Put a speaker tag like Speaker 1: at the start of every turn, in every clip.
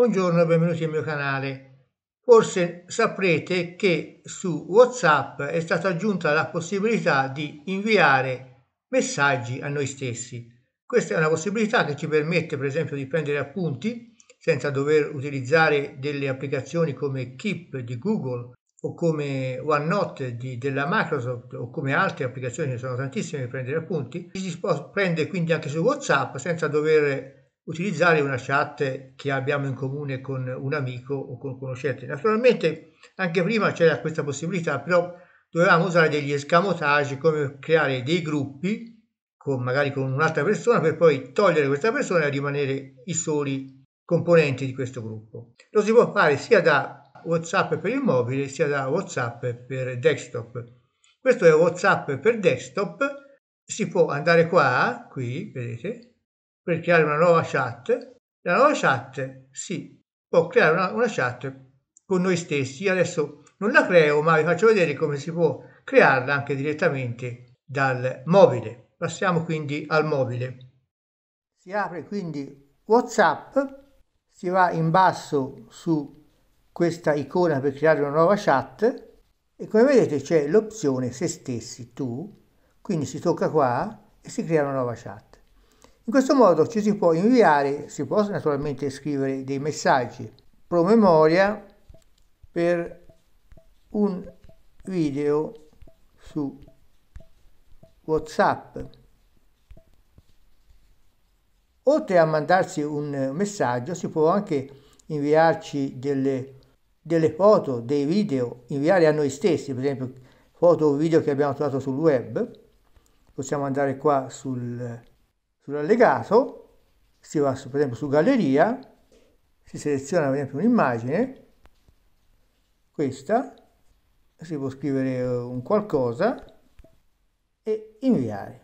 Speaker 1: Buongiorno e benvenuti al mio canale. Forse saprete che su WhatsApp è stata aggiunta la possibilità di inviare messaggi a noi stessi. Questa è una possibilità che ci permette per esempio di prendere appunti senza dover utilizzare delle applicazioni come Keep di Google o come OneNote di, della Microsoft o come altre applicazioni, ce ne sono tantissime, per prendere appunti, si può prendere quindi anche su WhatsApp senza dover utilizzare una chat che abbiamo in comune con un amico o con conoscente. Naturalmente anche prima c'era questa possibilità, però dovevamo usare degli escamotage come creare dei gruppi, con, magari con un'altra persona, per poi togliere questa persona e rimanere i soli componenti di questo gruppo. Lo si può fare sia da WhatsApp per il mobile, sia da WhatsApp per desktop. Questo è WhatsApp per desktop, si può andare qua, qui, vedete, per creare una nuova chat, la nuova chat si può creare una, una chat con noi stessi. Io adesso non la creo, ma vi faccio vedere come si può crearla anche direttamente dal mobile. Passiamo quindi al mobile. Si apre quindi WhatsApp, si va in basso su questa icona per creare una nuova chat e come vedete c'è l'opzione se stessi tu, quindi si tocca qua e si crea una nuova chat. In questo modo ci si può inviare, si può naturalmente scrivere dei messaggi promemoria per un video su WhatsApp. Oltre a mandarsi un messaggio si può anche inviarci delle, delle foto, dei video, inviare a noi stessi, per esempio foto o video che abbiamo trovato sul web. Possiamo andare qua sul sull'allegato, si va su, per esempio su galleria, si seleziona per esempio un'immagine, questa, si può scrivere eh, un qualcosa e inviare.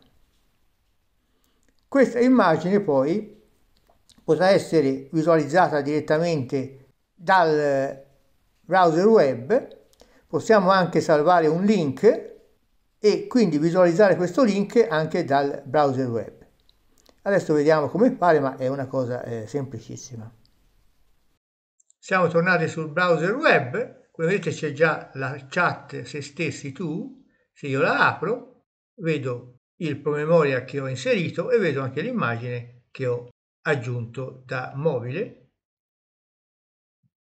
Speaker 1: Questa immagine poi potrà essere visualizzata direttamente dal eh, browser web, possiamo anche salvare un link e quindi visualizzare questo link anche dal browser web. Adesso vediamo come fare, ma è una cosa eh, semplicissima. Siamo tornati sul browser web, come vedete c'è già la chat se stessi tu, se io la apro vedo il promemoria che ho inserito e vedo anche l'immagine che ho aggiunto da mobile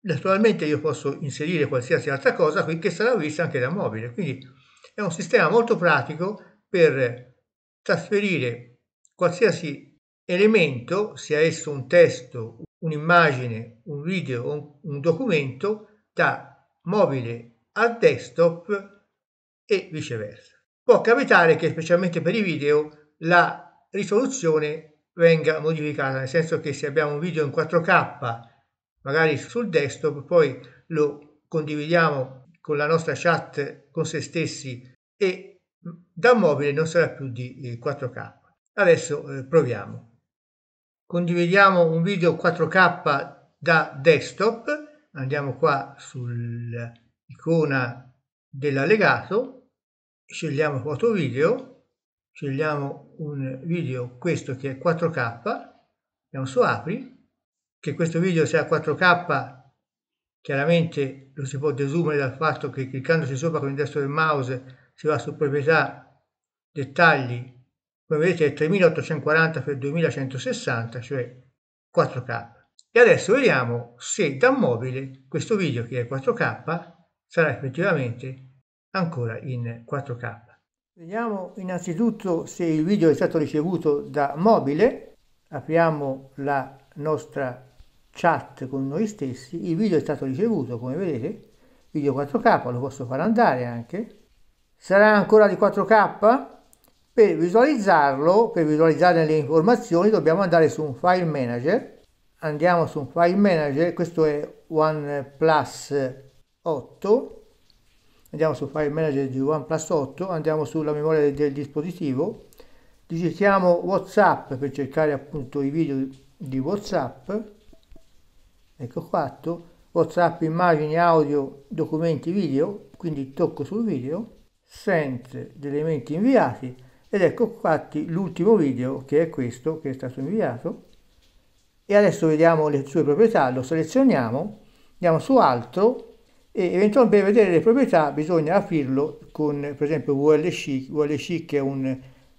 Speaker 1: Naturalmente io posso inserire qualsiasi altra cosa qui che sarà vista anche da mobile, quindi è un sistema molto pratico per trasferire qualsiasi elemento, sia esso un testo, un'immagine, un video un documento, da mobile a desktop e viceversa. Può capitare che specialmente per i video la risoluzione venga modificata, nel senso che se abbiamo un video in 4K, magari sul desktop, poi lo condividiamo con la nostra chat con se stessi e mm, da mobile non sarà più di 4K. Eh, Adesso eh, proviamo condividiamo un video 4K da desktop, andiamo qua sull'icona dell'allegato, scegliamo foto video, scegliamo un video, questo che è 4K, andiamo su apri, che questo video sia 4K chiaramente lo si può desumere dal fatto che cliccandoci sopra con il destro del mouse si va su proprietà, dettagli, come vedete 3840 x 2160 cioè 4k e adesso vediamo se da mobile questo video che è 4k sarà effettivamente ancora in 4k vediamo innanzitutto se il video è stato ricevuto da mobile apriamo la nostra chat con noi stessi il video è stato ricevuto come vedete video 4k lo posso far andare anche sarà ancora di 4k per visualizzarlo, per visualizzare le informazioni, dobbiamo andare su un file manager. Andiamo su un file manager, questo è OnePlus 8. Andiamo sul file manager di OnePlus 8, andiamo sulla memoria del, del dispositivo, digitiamo WhatsApp per cercare appunto i video di WhatsApp. Ecco fatto. WhatsApp immagini, audio, documenti, video, quindi tocco sul video, send gli elementi inviati ed ecco infatti l'ultimo video che è questo che è stato inviato e adesso vediamo le sue proprietà lo selezioniamo andiamo su altro e eventualmente per vedere le proprietà bisogna aprirlo con per esempio VLC, VLC che è un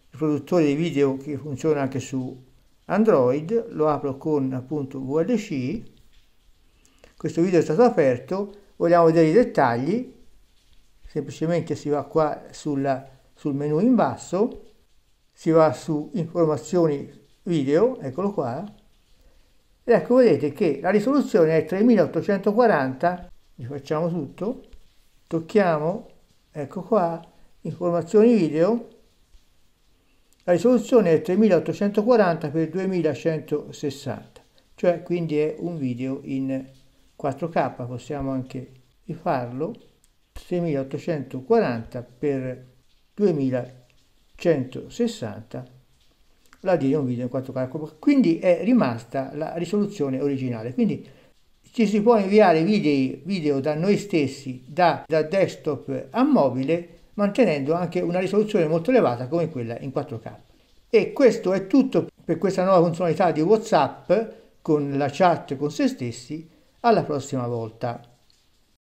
Speaker 1: riproduttore di video che funziona anche su Android, lo apro con appunto VLC, questo video è stato aperto, vogliamo vedere i dettagli, semplicemente si va qua sulla sul menu in basso, si va su informazioni video, eccolo qua, ed ecco vedete che la risoluzione è 3840, rifacciamo tutto, tocchiamo, ecco qua, informazioni video, la risoluzione è 3840x2160, cioè quindi è un video in 4K, possiamo anche rifarlo, 3840 x 2160 la D un video in 4K. Quindi è rimasta la risoluzione originale. Quindi ci si può inviare video, video da noi stessi, da, da desktop a mobile, mantenendo anche una risoluzione molto elevata come quella in 4K. E questo è tutto per questa nuova funzionalità di WhatsApp con la chat con se stessi. Alla prossima volta.